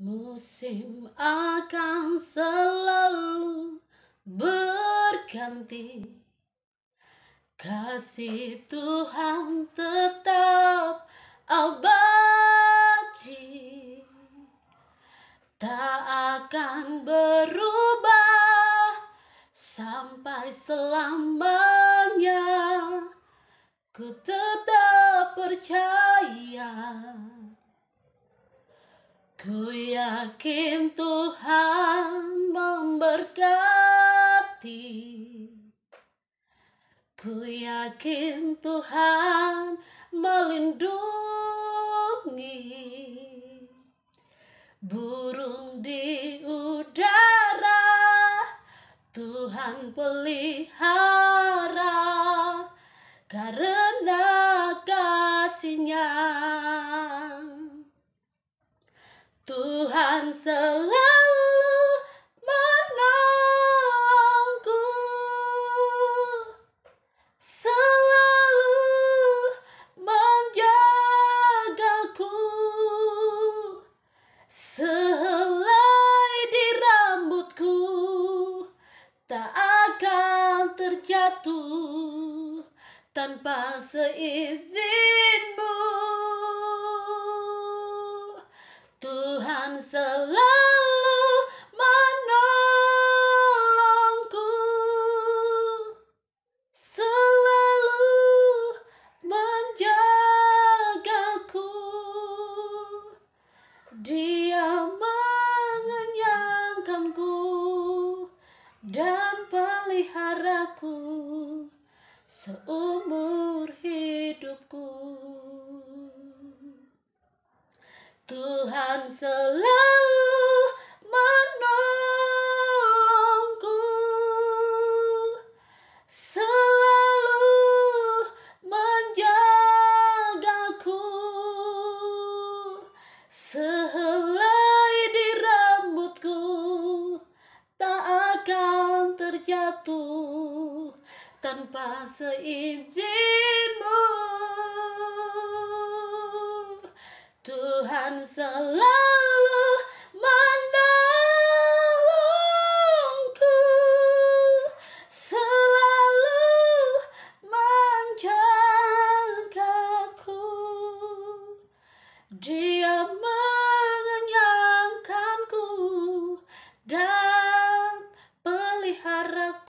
Musim akan selalu berganti Kasih Tuhan tetap abadi Tak akan berubah sampai selamanya Ku tetap percaya Ku yakin Tuhan memberkati Ku yakin Tuhan melindungi Burung di udara Tuhan pelihara Tuhan selalu menolongku selalu menjagaku sehelai di rambutku tak akan terjatuh tanpa seizin Tuhan selalu menolongku selalu menjagaku dia mengenyangkanku dan peliharaku seumur hidupku Tuhan selalu menolongku Selalu menjagaku Sehelai di rambutku Tak akan terjatuh Tanpa seizin I'm so lonely.